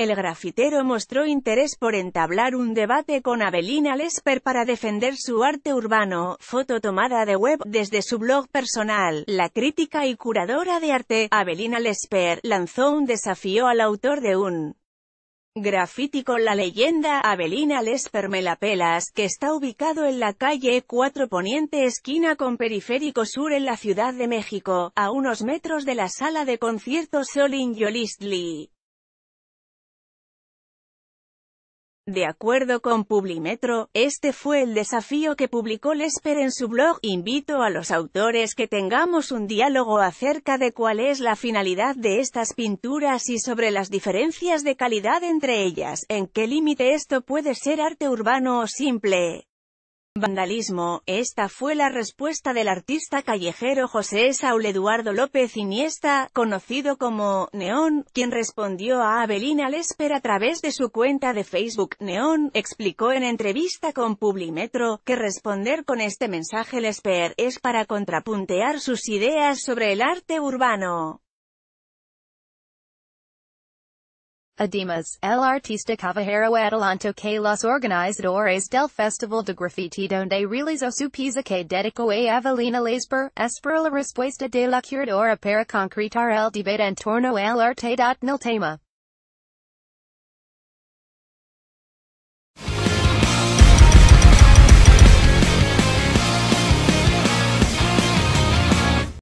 El grafitero mostró interés por entablar un debate con Abelina Lesper para defender su arte urbano, foto tomada de web desde su blog personal. La crítica y curadora de arte, Abelina Lesper, lanzó un desafío al autor de un Graffiti con la leyenda Abelina Lesper Melapelas, que está ubicado en la calle 4 Poniente esquina con Periférico Sur en la Ciudad de México, a unos metros de la sala de conciertos Solin Yolistli. De acuerdo con Publimetro, este fue el desafío que publicó Lesper en su blog. Invito a los autores que tengamos un diálogo acerca de cuál es la finalidad de estas pinturas y sobre las diferencias de calidad entre ellas, en qué límite esto puede ser arte urbano o simple. Vandalismo, esta fue la respuesta del artista callejero José Saúl Eduardo López Iniesta, conocido como Neón, quien respondió a Abelina Lesper a través de su cuenta de Facebook. Neón explicó en entrevista con Publimetro que responder con este mensaje Lesper es para contrapuntear sus ideas sobre el arte urbano. Adimas, el artista cavajero adelanto que los organizadores del Festival de Graffiti donde realizó su pieza que dedicó a Avelina Lesper, espera la respuesta de la curadora para concretar el debate en torno al del tema.